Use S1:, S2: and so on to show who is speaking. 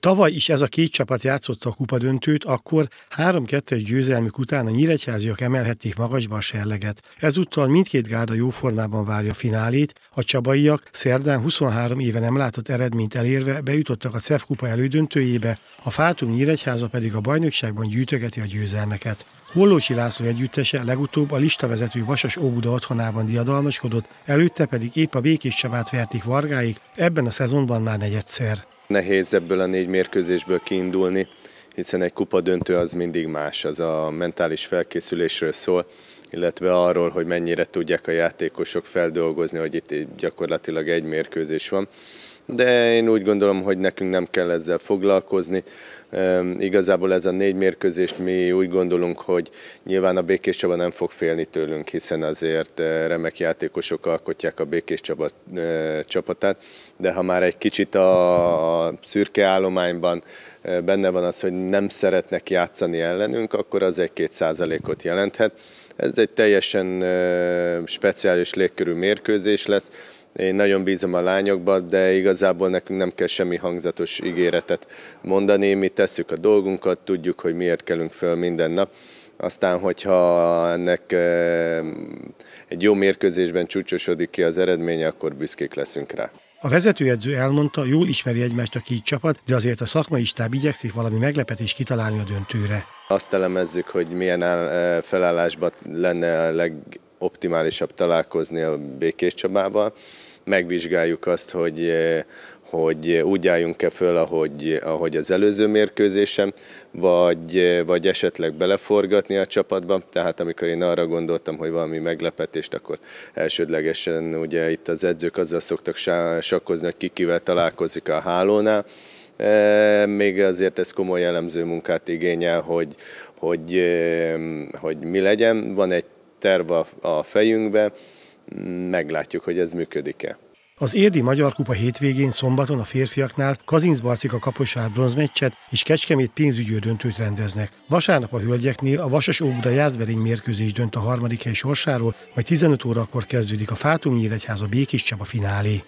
S1: Tavaly is ez a két csapat játszotta a kupa döntőt, akkor 3-2-es győzelmük után a nyíregyháziak emelhették magasba a serleget. Ezúttal mindkét gárda jó formában várja a finálét, a csabaiak szerdán 23 éve nem látott eredményt elérve bejutottak a CEF kupa elődöntőjébe, a Fátum Nyíregyháza pedig a bajnokságban gyűjtögeti a győzelmeket. Hollósi László együttese legutóbb a listavezető Vasas Óbuda otthonában diadalmaskodott, előtte pedig épp a Békés Csabát verték Vargáig, ebben a szezonban már negyedszer.
S2: Nehéz ebből a négy mérkőzésből kiindulni, hiszen egy kupa döntő az mindig más, az a mentális felkészülésről szól, illetve arról, hogy mennyire tudják a játékosok feldolgozni, hogy itt gyakorlatilag egy mérkőzés van de én úgy gondolom, hogy nekünk nem kell ezzel foglalkozni. Igazából ez a négy mérkőzést mi úgy gondolunk, hogy nyilván a Békés Csaba nem fog félni tőlünk, hiszen azért eh, remek játékosok alkotják a Békés Csaba eh, csapatát, de ha már egy kicsit a szürke állományban eh, benne van az, hogy nem szeretnek játszani ellenünk, akkor az egy-két százalékot jelenthet. Ez egy teljesen speciális légkörű mérkőzés lesz, én nagyon bízom a lányokba, de igazából nekünk nem kell semmi hangzatos ígéretet mondani. Mi tesszük a dolgunkat, tudjuk, hogy miért kelünk föl minden nap. Aztán, hogyha ennek eh, egy jó mérkőzésben csúcsosodik ki az eredménye, akkor büszkék leszünk rá.
S1: A vezetőedző elmondta, jól ismeri egymást a két csapat, de azért a szakmai stáb igyekszik valami meglepetést kitalálni a döntőre.
S2: Azt elemezzük, hogy milyen eh, felállásban lenne a leg optimálisabb találkozni a Békés Csabával. Megvizsgáljuk azt, hogy, eh, hogy úgy álljunk-e föl, ahogy, ahogy az előző mérkőzésem, vagy, eh, vagy esetleg beleforgatni a csapatba. Tehát amikor én arra gondoltam, hogy valami meglepetést, akkor elsődlegesen ugye itt az edzők azzal szoktak sakkozni, hogy kikivel találkozik a hálónál, eh, még azért ez komoly elemző munkát igényel, hogy, hogy, hogy mi legyen. Van egy terv a, a fejünkbe, meglátjuk, hogy ez működik-e.
S1: Az érdi Magyar Kupa hétvégén szombaton a férfiaknál a Kaposvár bronzmeccset és Kecskemét pénzügyi döntőt rendeznek. Vasárnap a hölgyeknél a Vasas Óbuda Jászberény mérkőzés dönt a harmadik hely sorsáról, majd 15 órakor kezdődik a Fátum Nyíregyháza Békés Csaba finálé.